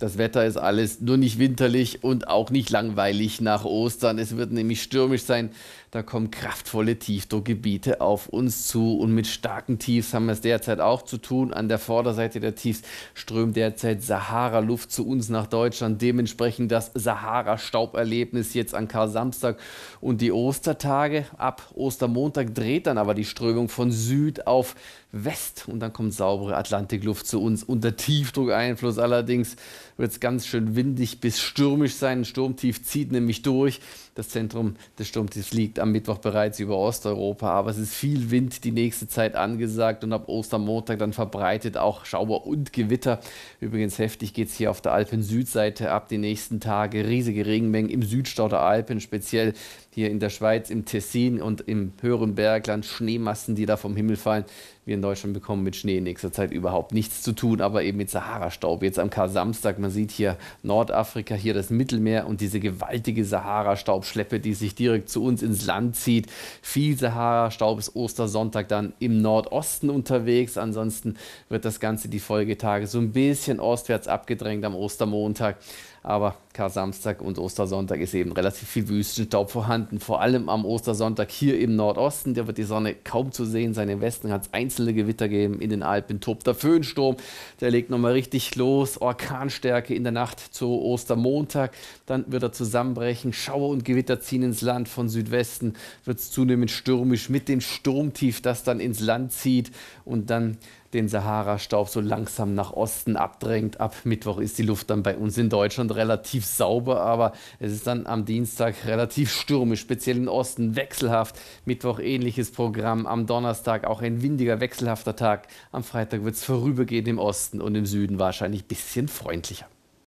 Das Wetter ist alles nur nicht winterlich und auch nicht langweilig nach Ostern. Es wird nämlich stürmisch sein. Da kommen kraftvolle Tiefdruckgebiete auf uns zu und mit starken Tiefs haben wir es derzeit auch zu tun. An der Vorderseite der Tiefs strömt derzeit Sahara-Luft zu uns nach Deutschland. Dementsprechend das Sahara-Stauberlebnis jetzt an Kar-Samstag und die Ostertage. Ab Ostermontag dreht dann aber die Strömung von Süd auf West und dann kommt saubere Atlantikluft zu uns unter Tiefdruckeinfluss allerdings wird es ganz schön windig bis stürmisch sein. Sturmtief zieht nämlich durch. Das Zentrum des Sturmtiefs liegt am Mittwoch bereits über Osteuropa, aber es ist viel Wind die nächste Zeit angesagt und ab Ostermontag dann verbreitet auch Schauer und Gewitter. Übrigens heftig geht es hier auf der Alpen-Südseite ab die nächsten Tage. Riesige Regenmengen im Südstau der Alpen, speziell hier in der Schweiz, im Tessin und im höheren Bergland. Schneemassen, die da vom Himmel fallen. Wir in Deutschland bekommen mit Schnee in nächster Zeit überhaupt nichts zu tun, aber eben mit Sahara-Staub. Jetzt am Kar-Samstag, man man sieht hier Nordafrika, hier das Mittelmeer und diese gewaltige Sahara-Staubschleppe, die sich direkt zu uns ins Land zieht. Viel Sahara-Staub ist Ostersonntag dann im Nordosten unterwegs. Ansonsten wird das Ganze die Folgetage so ein bisschen ostwärts abgedrängt am Ostermontag. Aber Kar-Samstag und Ostersonntag ist eben relativ viel Wüstenstaub vorhanden. Vor allem am Ostersonntag hier im Nordosten. Da wird die Sonne kaum zu sehen sein. Im Westen hat es einzelne Gewitter geben. In den Alpen tobt der Föhnsturm. Der legt nochmal richtig los. Orkanstärke. Windstärke in der Nacht zu Ostermontag. Dann wird er zusammenbrechen. Schauer und Gewitter ziehen ins Land. Von Südwesten wird es zunehmend stürmisch mit dem Sturmtief, das dann ins Land zieht. Und dann den Sahara-Staub so langsam nach Osten abdrängt. Ab Mittwoch ist die Luft dann bei uns in Deutschland relativ sauber, aber es ist dann am Dienstag relativ stürmisch, speziell im Osten wechselhaft. Mittwoch ähnliches Programm, am Donnerstag auch ein windiger, wechselhafter Tag. Am Freitag wird es vorübergehend im Osten und im Süden wahrscheinlich ein bisschen freundlicher.